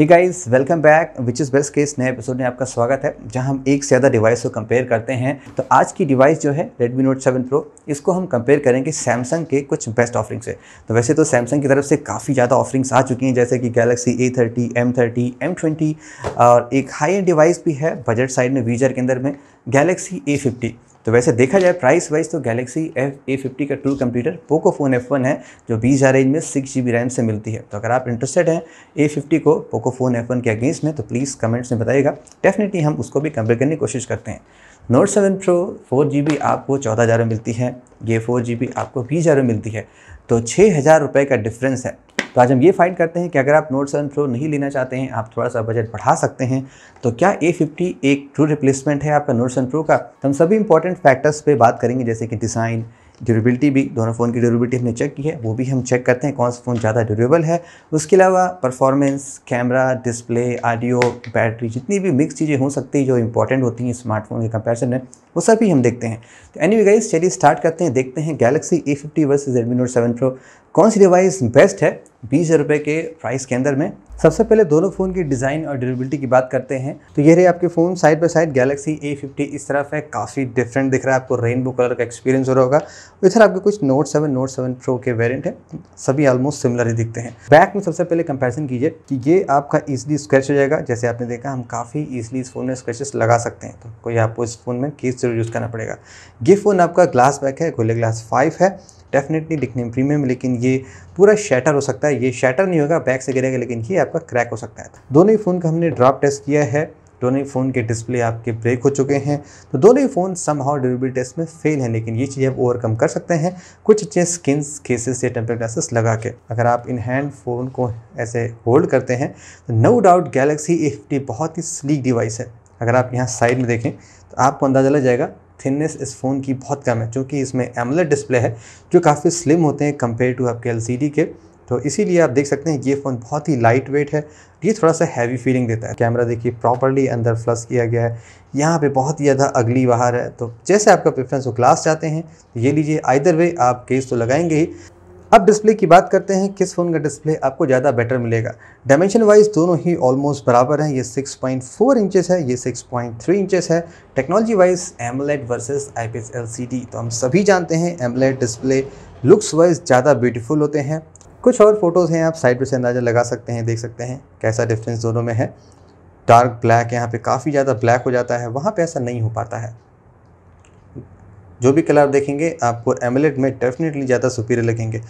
है इस welcome back which is best के इस नए एपिसोड में आपका स्वागत है जहां हम एक से ज़्यादा डिवाइस को कंपेयर करते हैं तो आज की डिवाइस जो है Redmi Note 7 Pro इसको हम कंपेयर करेंगे सैमसंग के कुछ बेस्ट ऑफरिंग से तो वैसे तो सैमसंग की तरफ से काफ़ी ज़्यादा ऑफरिंग्स आ चुकी हैं जैसे कि Galaxy A thirty M thirty M twenty और एक हाई एंड डिवाइस भी है बजट साइड में वीजर के अंदर में गैलेक्सी ए फिफ्टी तो वैसे देखा जाए प्राइस वाइज तो गैलेक्सी एफ ए फिफ्टी का true computer Poco phone F one है जो बीस हज़ार रेंज में सिक्स जी बी रैम से मिलती है तो अगर आप इंटरेस्टेड हैं ए फिफ्टी को पोको फोन एफ वन के अगेंस्ट में तो प्लीज़ कमेंट्स में बताइएगा डेफिनेटली हम उसको भी कंपेयर करने की कोशिश करते हैं Note seven Pro four G B आपको चौदह हज़ार में मिलती है ये फोर जी बी आपको बीस हज़ार में मिलती है तो छः हज़ार रुपये का डिफरेंस है तो आज हम ये फाइंड करते हैं कि अगर आप नोट्स एंड फ्लो नहीं लेना चाहते हैं आप थोड़ा सा बजट बढ़ा सकते हैं तो क्या ए फिफ्टी एक ट्रू रिप्लेसमेंट है आपका नोट्स एंड फ्लो का तो हम सभी इंपॉर्टेंट फैक्टर्स पर बात करेंगे जैसे कि डिज़ाइन ड्यूरेबिलिटी भी दोनों फ़ोन की ड्यूरेबिलिटी हमने चेक की है वो भी हम चेक करते हैं कौन सा फ़ोन ज़्यादा ड्यूरेबल है उसके अलावा performance camera display audio battery जितनी भी मिक्स चीज़ें हो सकती है जो इंपॉर्टेंट होती हैं स्मार्टफोन के कंपैरिजन में वो सब भी हम देखते हैं तो एनी वे गाइस चलिए स्टार्ट करते हैं देखते हैं Galaxy A fifty versus Redmi Note seven Pro कौन सी डिवाइस बेस्ट है बीस हज़ार के प्राइस के अंदर में सबसे पहले दोनों फ़ोन की डिज़ाइन और ड्यूरेबिलिटी की बात करते हैं तो ये रहे आपके phone side by side Galaxy A50 इस तरफ है काफ़ी डिफरेंट दिख रहा है आपको रेनबो कलर का एक्सपीरियंस हो रहा होगा इधर आपके कुछ Note seven Note seven Pro के वेरियंट है सभी ऑलमोस्ट सिमिलर ही दिखते हैं बैक में सबसे पहले कंपेरिजन कीजिए कि ये आपका ईजिली स्क्रैच हो जाएगा जैसे आपने देखा हम काफ़ी ईजिली इस फ़ोन में स्क्रैचेस लगा सकते हैं तो कोई आपको इस फ़ोन में केस जरूर यूज़ करना पड़ेगा ये फ़ोन आपका ग्लास बैक है गोले ग्लास फाइव है डेफिनेटली दिखने में प्रीमियम लेकिन ये पूरा शैटर हो सकता है ये शैटर नहीं होगा बैक से गिरेगा लेकिन ये आपका क्रैक हो सकता है दोनों ही फ़ोन का हमने ड्रॉप टेस्ट किया है दोनों ही फ़ोन के डिस्प्ले आपके ब्रेक हो चुके हैं तो दोनों ही phone somehow delivery test में फेल हैं लेकिन ये चीज़ें आप ओवरकम कर सकते हैं कुछ अच्छे स्किन्स केसेस या टेम्पर ग्लासेस लगा के अगर आप इन हैंड फ़ोन को ऐसे होल्ड करते हैं तो नो डाउट गैलेक्सी ए बहुत ही स्लीक डिवाइस है अगर आप यहाँ साइड में देखें तो आपको अंदाज़ा लग जाएगा थिननेस इस फ़ोन की बहुत कम है क्योंकि इसमें एमलेट डिस्प्ले है जो काफ़ी स्लिम होते हैं कंपेयर टू आपके एल के तो इसीलिए आप देख सकते हैं ये फ़ोन बहुत ही लाइट वेट है ये थोड़ा सा हैवी फीलिंग देता है कैमरा देखिए प्रॉपरली अंदर फ्लस किया गया है यहाँ पे बहुत ही ज़्यादा अगली बाहर है तो जैसे आपका प्रेफरेंस हो क्लास जाते हैं ये लीजिए आइदर वे आप केस तो लगाएंगे ही अब डिस्प्ले की बात करते हैं किस फ़ोन का डिस्प्ले आपको ज़्यादा बेटर मिलेगा डायमेंशन वाइज दोनों ही ऑलमोस्ट बराबर हैं ये 6.4 इंचेस है ये 6.3 इंचेस है technology wise AMOLED versus C LCD तो हम सभी जानते हैं एमलेट डिस्प्ले लुक्स वाइज ज़्यादा ब्यूटीफुल होते हैं कुछ और फोटोज़ हैं आप साइड पर से अंदाज़ा लगा सकते हैं देख सकते हैं कैसा डिफरेंस दोनों में है डार्क ब्लैक यहाँ पर काफ़ी ज़्यादा ब्लैक हो जाता है वहाँ पर ऐसा नहीं हो पाता है जो भी कलर आप देखेंगे आपको एमलेट में डेफिनेटली ज़्यादा सुपीरियर लगेंगे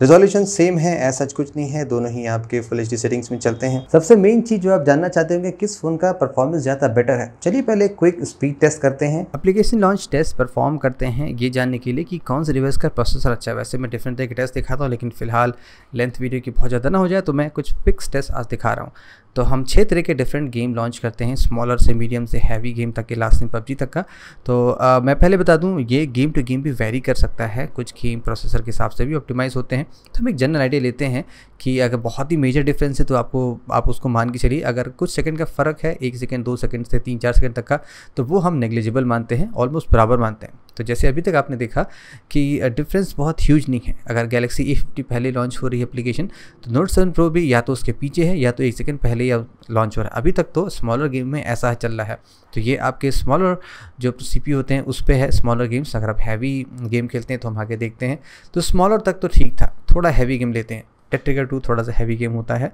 रेजोल्यूशन सेम है ऐसा कुछ नहीं है दोनों ही आपके फुल एच सेटिंग्स में चलते हैं सबसे मेन चीज़ जो आप जानना चाहते होंगे किस फ़ोन का परफॉर्मेंस ज़्यादा बेटर है चलिए पहले क्विक स्पीड टेस्ट करते हैं एप्लीकेशन लॉन्च टेस्ट परफॉर्म करते हैं ये जानने के लिए कि कौन सा रिवर्स का प्रोसेसर अच्छा है वैसे मैं डिफरेंट तरह टेस्ट दिखाता हूँ लेकिन फिलहाल लेंथ वीडियो की बहुत ज़्यादा ना हो जाए तो मैं कुछ फिक्स टेस्ट आज दिखा रहा हूँ तो हम छः तरह के डिफरेंट गेम लॉन्च करते हैं स्मॉलर से मीडियम से हैवी गेम तक के लास्ट में पबजी तक का तो आ, मैं पहले बता दूँ ये गेम टू गेम भी वेरी कर सकता है कुछ गेम प्रोसेसर के हिसाब से भी ऑप्टिमाइज़ होते हैं तो हम एक जनरल आइडिया लेते हैं कि अगर बहुत ही मेजर डिफरेंस है तो आपको आप उसको मान के चलिए अगर कुछ सेकंड का फ़र्क है एक सेकंड दो सेकंड से तीन चार सेकंड तक का तो वो हम नेग्लिजिबल मानते हैं ऑलमोस्ट बराबर मानते हैं तो जैसे अभी तक आपने देखा कि डिफरेंस बहुत ह्यूज नहीं है अगर गैलेक्सी ए फिफ्टी पहले लॉन्च हो रही है एप्लीकेशन तो नोट सेवन प्रो भी या तो उसके पीछे है या तो एक सेकेंड पहले या लॉन्च हो रहा है अभी तक तो स्मॉलर गेम में ऐसा चल रहा है तो ये आपके स्मॉलर जो सी होते हैं उस पर है स्मॉलर गेम्स अगर आप हैवी गेम खेलते हैं तो हम आगे देखते हैं तो स्मॉलर तक तो ठीक था थोड़ा हैवी गेम लेते हैं टेट्रिकर टू थोड़ा सा हैवी गेम होता है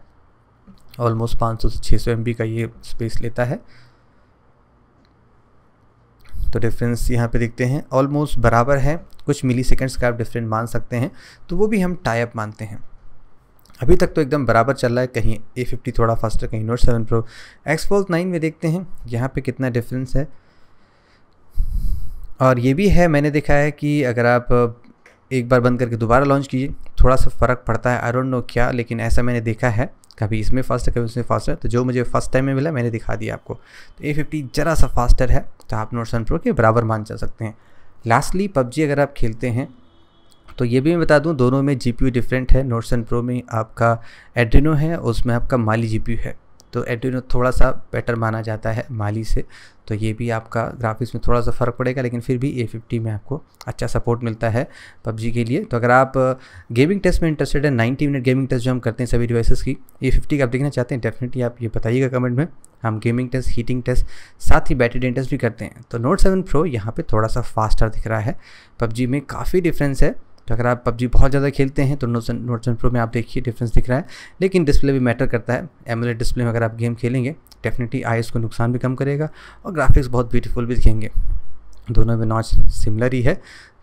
ऑलमोस्ट 500 से 600 सौ का ये स्पेस लेता है तो डिफरेंस यहाँ पे देखते हैं ऑलमोस्ट बराबर है कुछ मिली सेकेंड्स का आप डिफरेंट मान सकते हैं तो वो भी हम टाइप मानते हैं अभी तक तो एकदम बराबर चल रहा है कहीं ए फिफ्टी थोड़ा फास्टर कहीं Note seven Pro Exynos nine में देखते हैं यहाँ पे कितना डिफरेंस है और ये भी है मैंने देखा है कि अगर आप एक बार बंद करके दोबारा लॉन्च कीजिए थोड़ा सा फ़र्क पड़ता है आई डोंट नो क्या लेकिन ऐसा मैंने देखा है कभी इसमें फास्ट है कभी उसमें फास्टर तो जो मुझे फर्स्ट टाइम में मिला मैंने दिखा दिया आपको तो ए फिफ्टी ज़रा सा फास्टर है तो आप नोट सन प्रो के बराबर मान चल सकते हैं लास्टली पबजी अगर आप खेलते हैं तो ये भी मैं बता दूं दोनों में जीपीयू डिफरेंट है नोटसन प्रो में आपका एड्रिनो है उसमें आपका माली जीपीयू है तो एड्यूनो थोड़ा सा बेटर माना जाता है माली से तो ये भी आपका ग्राफिक्स में थोड़ा सा फ़र्क पड़ेगा लेकिन फिर भी ए फिफ्टी में आपको अच्छा सपोर्ट मिलता है पबजी के लिए तो अगर आप गेमिंग uh, टेस्ट में इंटरेस्टेड है नाइन्टी मिनट गेमिंग टेस्ट जो हम करते हैं सभी डिवाइसेस की ए फिफ्टी का आप देखना चाहते हैं डेफिनेटली आप ये बताइएगा कमेंट में हम गेमिंग टेस्ट हीटिंग टेस्ट साथ ही बैटरी डेंटेस्ट टेस्ट भी करते हैं तो नोट सेवन प्रो यहाँ पर थोड़ा सा फास्टर दिख रहा है पबजी में काफ़ी डिफरेंस है तो अगर आप पबजी बहुत ज़्यादा खेलते हैं तो नोट नोट सेवन प्रो में आप देखिए डिफरेंस दिख रहा है लेकिन डिस्प्ले भी मैटर करता है एमोलेट डिस्प्ले में अगर आप गेम खेलेंगे डेफिनेटली आई को नुकसान भी कम करेगा और ग्राफिक्स बहुत ब्यूटीफुल भी दिखेंगे दोनों में नॉच सिमिलर ही है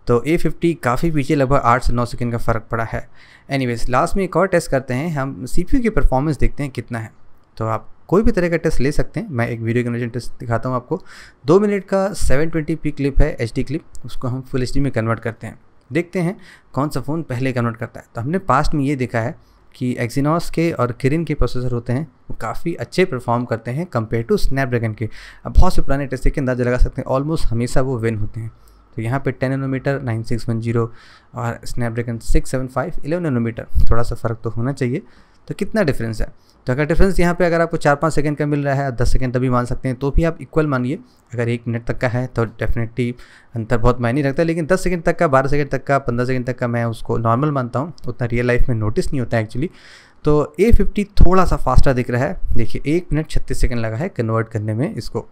तो ए फिफ्टी काफ़ी पीछे लगभग आठ से नौ सेकेंड का फ़र्क पड़ा है एनी लास्ट में एक और टेस्ट करते हैं हम सी पी की परफॉर्मेंस देखते हैं कितना है तो आप कोई भी तरह का टेस्ट ले सकते हैं मैं एक वीडियो कन्वर्जन टेस्ट दिखाता हूँ आपको दो मिनट का सेवन ट्वेंटी पी क्लिप है एच क्लिप उसको हम फुल एच में कन्वर्ट करते हैं देखते हैं कौन सा फ़ोन पहले कन्वर्ट करता है तो हमने पास्ट में ये देखा है कि एक्जीनॉस के और किरिन के प्रोसेसर होते हैं वो काफ़ी अच्छे परफॉर्म करते हैं कंपेयर टू स्नैपड्रैगन के अब बहुत से पुराने टेस्ट के अंदाजा लगा सकते हैं ऑलमोस्ट हमेशा वो विन होते हैं तो यहाँ पे 10 नैनोमीटर 9610 और स्नैपड्रैगन 675 11 नैनोमीटर थोड़ा सा फ़र्क तो होना चाहिए तो कितना डिफरेंस है तो अगर डिफरेंस यहाँ पे अगर आपको चार पाँच सेकंड का मिल रहा है दस सेकंड तभी मान सकते हैं तो भी आप इक्वल मानिए अगर एक मिनट तक का है तो डेफिनेटली अंतर बहुत मायने रखता है लेकिन दस सेकंड तक का बारह सेकंड तक का पंद्रह सेकंड तक का मैं उसको नॉर्मल मानता हूँ उतना रियल लाइफ में नोटिस नहीं होता एक्चुअली तो ए फिफ्टी थोड़ा सा फास्टर दिख रहा है देखिए एक मिनट छत्तीस सेकेंड लगा है कन्वर्ट करने में इसको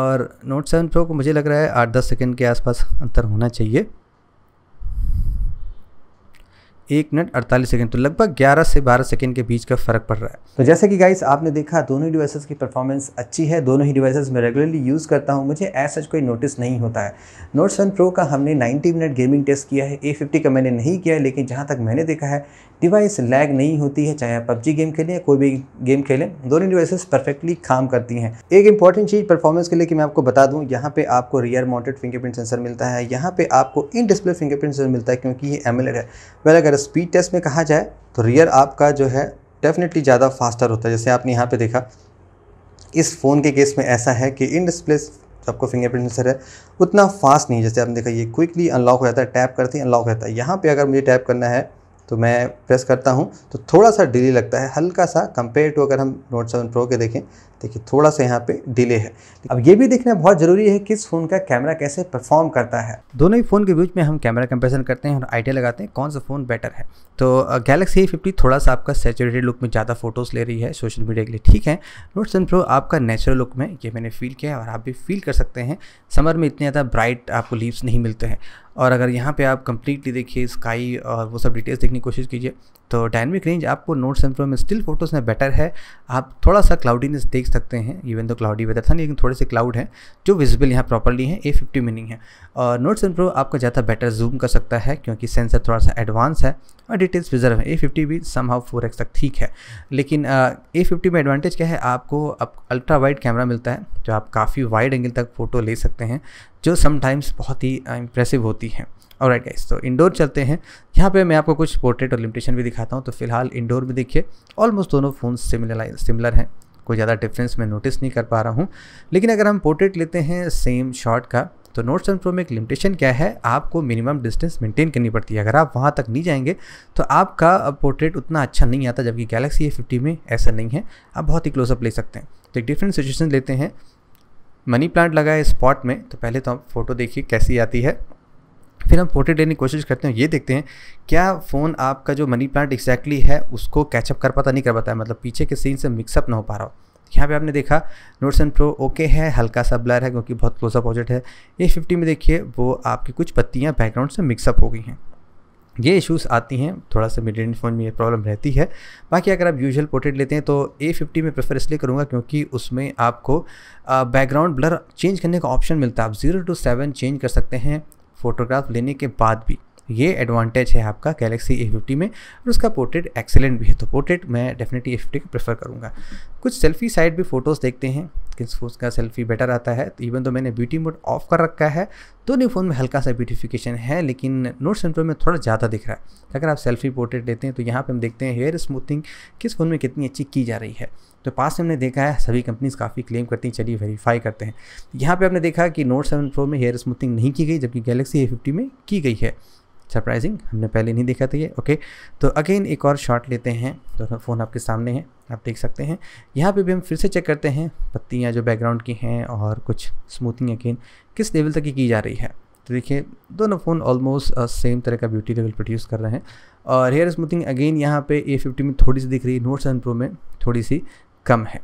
और नोट सेवन प्रो को मुझे लग रहा है आठ दस सेकेंड के आसपास अंतर होना चाहिए एक मिनट अड़तालीस सेकेंड तो लगभग ग्यारह से बारह सेकेंड के बीच का फर्क पड़ रहा है तो जैसे कि गाइस आपने देखा दोनों ही डिवाइसेस की परफॉर्मेंस अच्छी है दोनों ही डिवाइसेस मैं रेगुलरली यूज़ करता हूँ मुझे ऐसा सच कोई नोटिस नहीं होता है नोट सेवन प्रो का हमने नाइनटी मिनट गेमिंग टेस्ट किया है ए फिफ्टी का मैंने नहीं किया है लेकिन जहाँ तक मैंने देखा है डिवाइस लैग नहीं होती है चाहे आप पबजी गेम खेलें या कोई भी गेम खेलें दोनों डिवाइसेस परफेक्टली काम करती हैं एक इंपॉर्टेंट चीज़ परफॉर्मेंस के लिए कि मैं आपको बता दूं यहाँ पे आपको रियर माउंटेड फिंगरप्रिंट सेंसर मिलता है यहाँ पे आपको इन डिस्प्ले फिंगरप्रिंट सेंसर मिलता है क्योंकि ये एमएलएड है वह अगर अगर स्पीड टेस्ट में कहा जाए तो रियर आपका जो है डेफिनेटली ज़्यादा फास्टर होता है जैसे आपने यहाँ पे देखा इस फ़ोन के केस में ऐसा है कि इन डिस्प्ले आपको फिंगरप्रिंट सेंसर है उतना फास्ट नहीं जैसे आपने देखा ये क्विकली अनलॉक हो जाता है टैप करते ही अनलॉक हो जाता है यहाँ पर अगर मुझे टैप करना है तो मैं प्रेस करता हूँ तो थोड़ा सा डिले लगता है हल्का सा कंपेयर टू अगर हम नोट सेवन प्रो के देखें देखिए थोड़ा सा यहाँ पे डिले है अब ये भी देखना बहुत ज़रूरी है कि इस फ़ोन का कैमरा कैसे परफॉर्म करता है दोनों ही फ़ोन के बीच में हम कैमरा कंपेरिजन करते हैं और आइडिया लगाते हैं कौन सा फ़ोन बेटर है तो गैलेक्सी ए फिफ्टी थोड़ा सा आपका सेचुरेटेड लुक में ज़्यादा फोटोज़ ले रही है सोशल मीडिया के लिए ठीक है नोट सेवन प्रो आपका नेचुरल लुक में ये मैंने फील किया और आप भी फील कर सकते हैं समर में इतने ज़्यादा ब्राइट आपको लीव्स नहीं मिलते हैं और अगर यहाँ पे आप कंप्लीटली देखिए स्काई और वो सब डिटेल्स देखने की कोशिश कीजिए तो डायनमिक रेंज आपको नोट सेवन प्रो में स्टिल फोटोज़ में बेटर है आप थोड़ा सा क्लाउडीनेस देख सकते हैं इवन तो क्लाउडी वेदर था लेकिन थोड़े से क्लाउड हैं जो विजिबल यहाँ प्रॉपरली हैं ए फिफ्टी मीनिंग है और नोट सेवन प्रो आपका ज़्यादा बेटर जूम कर सकता है क्योंकि सेंसर थोड़ा सा एडवांस है और डिटेल्स रिजर्व है ए फिफ्टी भी सम हाउ फोर एक्स तक ठीक है लेकिन ए फिफ्टी में एडवांटेज क्या है आपको अब अल्ट्रा वाइड कैमरा मिलता है जो आप काफ़ी वाइड एंगल तक फ़ोटो ले सकते हैं जो समटाइम्स बहुत ही इंप्रेसिव होती है और राइट गाइस तो इंडोर चलते हैं यहाँ पे मैं आपको कुछ पोर्ट्रेट और लिमिटेशन भी दिखाता हूँ तो फिलहाल इंडोर में देखिए ऑलमोस्ट दोनों फ़ोन सिमिलर सिमिलर हैं कोई ज़्यादा डिफरेंस मैं नोटिस नहीं कर पा रहा हूँ लेकिन अगर हम पोर्ट्रेट लेते हैं सेम शॉट का तो नोट सेवन प्रो में एक लिमिटेशन क्या है आपको मिनिमम डिस्टेंस मेंटेन करनी पड़ती है अगर आप वहाँ तक नहीं जाएंगे तो आपका पोर्ट्रेट उतना अच्छा नहीं आता जबकि गैलेक्सी ए फिफ्टी में ऐसा नहीं है आप बहुत ही क्लोजअप ले सकते हैं तो एक डिफरेंट सिचुएशन लेते हैं मनी प्लांट लगा है स्पॉट में तो पहले तो आप फोटो देखिए कैसी आती है फिर हम पोर्ट्रेट लेने की कोशिश करते हैं ये देखते हैं क्या फ़ोन आपका जो मनी प्लांट एक्जैक्टली है उसको कैचअप कर पाता नहीं कर पाता है मतलब पीछे के सीन से मिक्सअप ना हो पा रहा हो यहाँ पे आपने देखा नोट्स एन प्रो ओके है हल्का सा ब्लर है क्योंकि बहुत क्लोज प्रोजेक्ट है ए फिफ्टी में देखिए वो आपकी कुछ पत्तियाँ बैकग्राउंड से मिक्सअप हो गई हैं ये इश्यूज़ आती हैं थोड़ा सा मिड रेंज फ़ोन में ये प्रॉब्लम रहती है बाकी अगर आप यूजुअल पोर्ट्रेट लेते हैं तो ए फिफ्टी में प्रेफर इसलिए करूँगा क्योंकि उसमें आपको बैकग्राउंड ब्लर चेंज करने का ऑप्शन मिलता है आप जीरो टू सेवन चेंज कर सकते हैं फ़ोटोग्राफ लेने के बाद भी ये एडवांटेज है आपका गैलेक्सी ए फिफ्टी में और उसका पोर्ट्रेट एक्सेलेंट भी है तो पोर्ट्रेट मैं डेफिनेटली ए फिफ्टी को प्रेफर करूँगा कुछ सेल्फी साइड भी फ़ोटोज़ देखते हैं किस फोन का सेल्फी बेटर आता है तो इवन तो मैंने ब्यूटी मोड ऑफ कर रखा है दोनों नहीं फ़ोन में हल्का सा ब्यूटिफिकेशन है लेकिन नोट सेंटर में थोड़ा ज़्यादा दिख रहा है अगर आप सेल्फी पोर्ट्रेट लेते हैं तो यहाँ पर हम देखते हैं हेयर स्मूथिंग किस फ़ोन में कितनी अच्छी की जा रही है तो पास में हमने देखा है सभी कंपनीज़ काफ़ी क्लेम करती हैं चलिए वेरीफाई करते हैं यहाँ पे हमने देखा कि नोट सेवन प्रो में हेयर स्मूथिंग नहीं की गई जबकि गैलेक्सी ए फिफ्टी में की गई है सरप्राइजिंग हमने पहले नहीं देखा था ये ओके तो अगेन एक और शॉट लेते हैं दोनों तो फ़ोन आपके सामने है आप देख सकते हैं यहाँ पे भी हम फिर से चेक करते हैं पत्तियाँ जो बैकग्राउंड की हैं और कुछ स्मूथिंग अगेन किस लेवल तक की, की जा रही है तो देखिए दोनों फ़ोन ऑलमोस्ट सेम तरह का ब्यूटी लेवल प्रोड्यूस कर रहे हैं और हेयर स्मूथिंग अगेन यहाँ पे ए फिफ्टी में थोड़ी सी दिख रही है नोट सेवन प्रो में थोड़ी सी कम है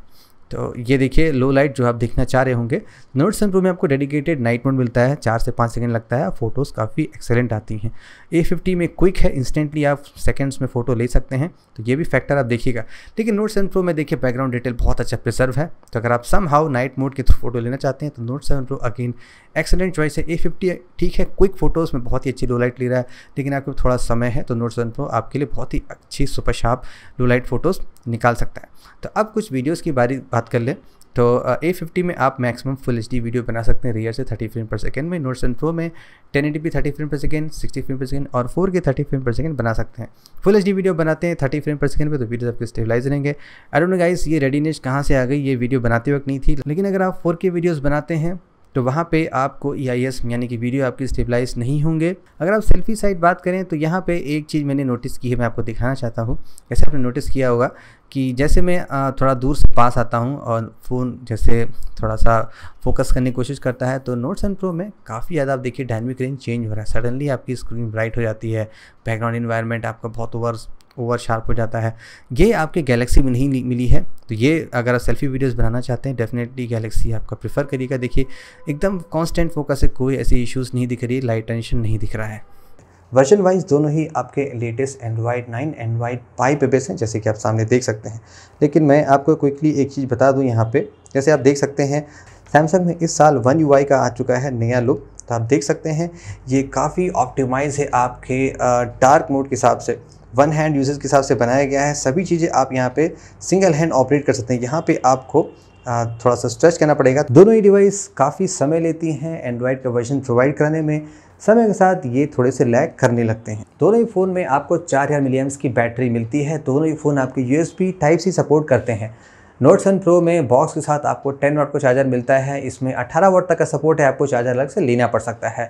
तो ये देखिए लो लाइट जो आप देखना चाह रहे होंगे नोट सन प्रो में आपको डेडिकेटेड नाइट मोड मिलता है चार से पाँच सेकंड लगता है फोटोज़ काफ़ी एक्सेलेंट आती हैं ए फिफ्टी में क्विक है इंस्टेंटली आप सेकेंड्स में फ़ोटो ले सकते हैं तो ये भी फैक्टर आप देखिएगा लेकिन नोट सेवन प्रो में देखिए बैकग्राउंड डिटेल बहुत अच्छा प्रिजर्व है तो अगर आप सम हाउ नाइट मोड के थ्रू फोटो लेना चाहते हैं तो Note seven Pro again excellent choice है ए फिफ्टी ठीक है क्विक फोटोज़ में बहुत ही अच्छी लोलाइट ले रहा है लेकिन आपके थोड़ा समय है तो नोट सेवन प्रो आपके लिए बहुत ही अच्छी सुपर शार्प फ़ोटोज़ निकाल सकता है तो अब कुछ वीडियोज़ की बारी बात कर लें तो ए फिफ्टी में आप मैक्सिमम फुल एच वीडियो बना सकते हैं रियर से थर्टी फ्रेम पर सेकेंड में नोट सेवन प्रो में टेन एटी थर्टी फ्रेम पर सेकेंड सिक्सटी फ्रेम पर सेकेंड और फोर के थर्टी फ्रेम पर सेकंड बना सकते हैं फुल एच वीडियो बनाते हैं थर्टी फ्रेम पर सेकेंड पे तो वीडियो आपके स्टेबलाइज रहेंगे आई डोंट नो गाइस ये रेडीनेस कहाँ से आ गई ये वीडियो बनाते वक्त नहीं थी लेकिन अगर आप फोर के वीडियोज़ बनाते हैं तो वहाँ पे आपको ई e यानी कि वीडियो आपके स्टेबलाइज नहीं होंगे अगर आप सेल्फी साइड बात करें तो यहाँ पे एक चीज़ मैंने नोटिस की है मैं आपको दिखाना चाहता हूँ जैसे आपने नोटिस किया होगा कि जैसे मैं थोड़ा दूर से पास आता हूँ और फ़ोन जैसे थोड़ा सा फोकस करने की कोशिश करता है तो नोट्स एंड प्रो में काफ़ी ज़्यादा आप देखिए डायनमिक रेंज चेंज हो रहा है सडनली आपकी स्क्रीन ब्राइट हो जाती है बैकग्राउंड इन्वायरमेंट आपका बहुत ओवर ओवर शार्प हो जाता है ये आपके गैलेक्सी में नहीं मिली है तो ये अगर आप सेल्फी वीडियोस बनाना चाहते हैं डेफिनेटली गैलेक्सी आपका प्रेफर करिएगा देखिए एकदम कांस्टेंट फोकस से कोई ऐसे इश्यूज़ नहीं दिख रही लाइट टेंशन नहीं दिख रहा है वर्जन वाइज दोनों ही आपके latest Android nine Android five पे बेस हैं जैसे कि आप सामने देख सकते हैं लेकिन मैं आपको क्विकली एक चीज़ बता दूँ यहाँ पर जैसे आप देख सकते हैं सैमसंग में इस साल वन यू का आ चुका है नया लुक तो आप देख सकते हैं ये काफ़ी ऑप्टिमाइज़ है आपके डार्क मोड के हिसाब से वन हैंड यूजेज के हिसाब से बनाया गया है सभी चीज़ें आप यहाँ पे सिंगल हैंड ऑपरेट कर सकते हैं यहाँ पे आपको थोड़ा सा स्ट्रेच करना पड़ेगा दोनों ही डिवाइस काफ़ी समय लेती हैं एंड्रॉयड का वर्जन प्रोवाइड कराने में समय के साथ ये थोड़े से लैग करने लगते हैं दोनों ही फ़ोन में आपको चार हज़ार मिली की बैटरी मिलती है दोनों ही फ़ोन आपके यू टाइप सी सपोर्ट करते हैं नोट सन प्रो में बॉक्स के साथ आपको 10 वाट का चार्जर मिलता है इसमें 18 वाट तक का सपोर्ट है आपको चार्जर अलग से लेना पड़ सकता है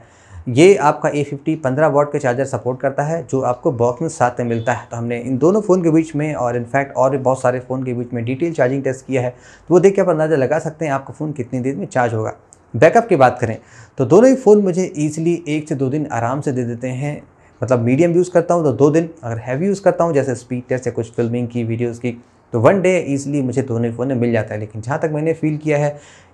ये आपका ए फिफ्टी पंद्रह वॉट का चार्जर सपोर्ट करता है जो आपको बॉक्स में साथ में मिलता है तो हमने इन दोनों फ़ोन के बीच में और इनफैक्ट और भी बहुत सारे फ़ोन के बीच में डिटेल चार्जिंग टेस्ट किया है तो वो देख के आप अंदाज़ा लगा सकते हैं आपका फ़ोन कितनी देर में चार्ज होगा बैकअप की बात करें तो दोनों ही फ़ोन मुझे ईजिली एक से दो दिन आराम से दे देते हैं मतलब मीडियम यूज़ करता हूँ तो दो दिन अगर हैवी यूज़ करता हूँ जैसे स्पीड टेस्ट या कुछ फिल्मिंग की वीडियोज़ की तो वन डे ईजिली मुझे दोनों फ़ोन में मिल जाता है लेकिन जहाँ तक मैंने फील किया है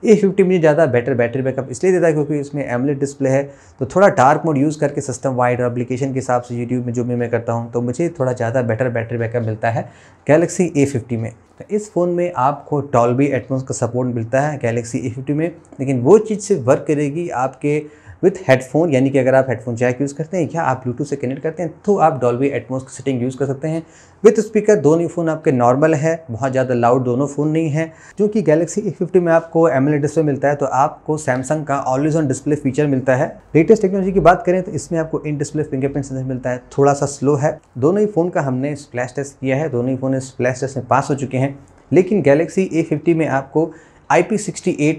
ए फिफ्टी मुझे ज़्यादा बेटर बैटरी बैकअप इसलिए देता है क्योंकि इसमें एमलेट डिस्प्ले है तो थोड़ा डार्क मोड यूज़ करके सिस्टम वाइड और एप्लीकेशन के हिसाब से यूट्यूब में जो भी मैं करता हूँ तो मुझे थोड़ा ज़्यादा बेटर बैटरी बैकअप मिलता है गैलेक्सी ए फिफ्टी में तो इस फ़ोन में आपको डॉल्बी एटमोस का सपोर्ट मिलता है गैलेक्सी ए फिफ्टी में लेकिन वो चीज़ से वर्क करेगी आपके विथ हेडफोन यानी कि अगर आप हेडफोन जैक यूज़ करते हैं या आप ब्लूटूथ से कनेक्ट करते हैं तो आप डॉल्बी एटमोस की सेटिंग यूज़ कर सकते हैं विथ स्पीकर दोनों फ़ोन आपके नॉर्मल है बहुत ज़्यादा लाउड दोनों फ़ोन नहीं है जो कि गैलेक्सी ए फिफ्टी में आपको एम डिस्प्ले मिलता है तो आपको सैमसंग का ऑलवेज ऑन डिस्प्ले फीचर मिलता है लेटेस्ट टेक्नोलॉजी की बात करें तो इसमें आपको इन डिस्प्ले फिंगरप्रिंट सेंसर मिलता है थोड़ा सा स्लो है दोनों ही फ़ोन का हमने स्प्लैश टेस्ट किया है दोनों ही फ़ोन स्प्लैश टेस्ट में पास हो चुके हैं लेकिन गैलेक्सी ए में आपको आई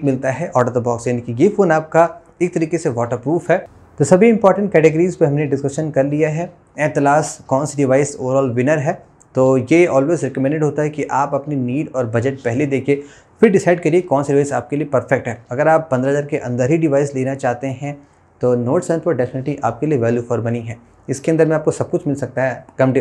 मिलता है आउट ऑफ द बॉक्स यानी कि ये फ़ोन आपका एक तरीके से वाटर है तो सभी इंपॉर्टेंट कैटेगरीज पे हमने डिस्कशन कर लिया है एट लास्ट कौन सी डिवाइस ओवरऑल विनर है तो ये ऑलवेज रिकमेंडेड होता है कि आप अपनी नीड और बजट पहले देखिए फिर डिसाइड करिए कौन सी डिवाइस आपके लिए परफेक्ट है अगर आप पंद्रह हज़ार के अंदर ही डिवाइस लेना चाहते हैं तो नोट सेवन पर डेफिनेटली आपके लिए वैल्यू फॉर मनी है इसके अंदर में आपको सब कुछ मिल सकता है कम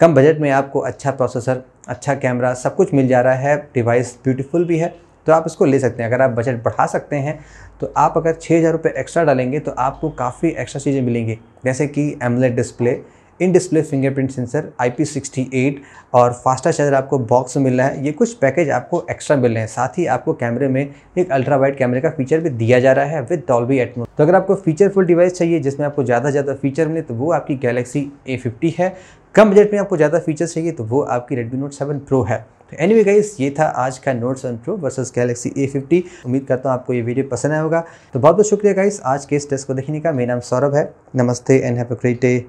कम बजट में आपको अच्छा प्रोसेसर अच्छा कैमरा सब कुछ मिल जा रहा है डिवाइस ब्यूटीफुल भी है तो आप इसको ले सकते हैं अगर आप बजट बढ़ा सकते हैं तो आप अगर छः हज़ार रुपये एक्स्ट्रा डालेंगे तो आपको काफ़ी एक्स्ट्रा चीज़ें मिलेंगी जैसे कि AMOLED display in display fingerprint sensor I eight और फास्टा चार्जर आपको बॉक्स मिल रहा है ये कुछ पैकेज आपको एक्स्ट्रा मिल रहे हैं साथ ही आपको कैमरे में एक अल्ट्रा वाइड कैमरे का फीचर भी दिया जा रहा है विद डॉल्बी एटमो तो अगर आपको फीचरफुल डिवाइस चाहिए जिसमें आपको ज़्यादा ज़्यादा फीचर मिले तो वो आपकी गैलेक्सी फिफ़्टी है कम बजट में आपको ज़्यादा फीचर चाहिए तो वो आपकी रेडमी नोट सेवन प्रो है तो एनी वे गाइस ये था आज का Note seven Pro versus Galaxy A fifty उम्मीद करता हूँ आपको ये वीडियो पसंद आया होगा तो बहुत बहुत शुक्रिया गाइस आज के इस टेस्ट को देखने का मेरा नाम सौरभ है नमस्ते and have a great day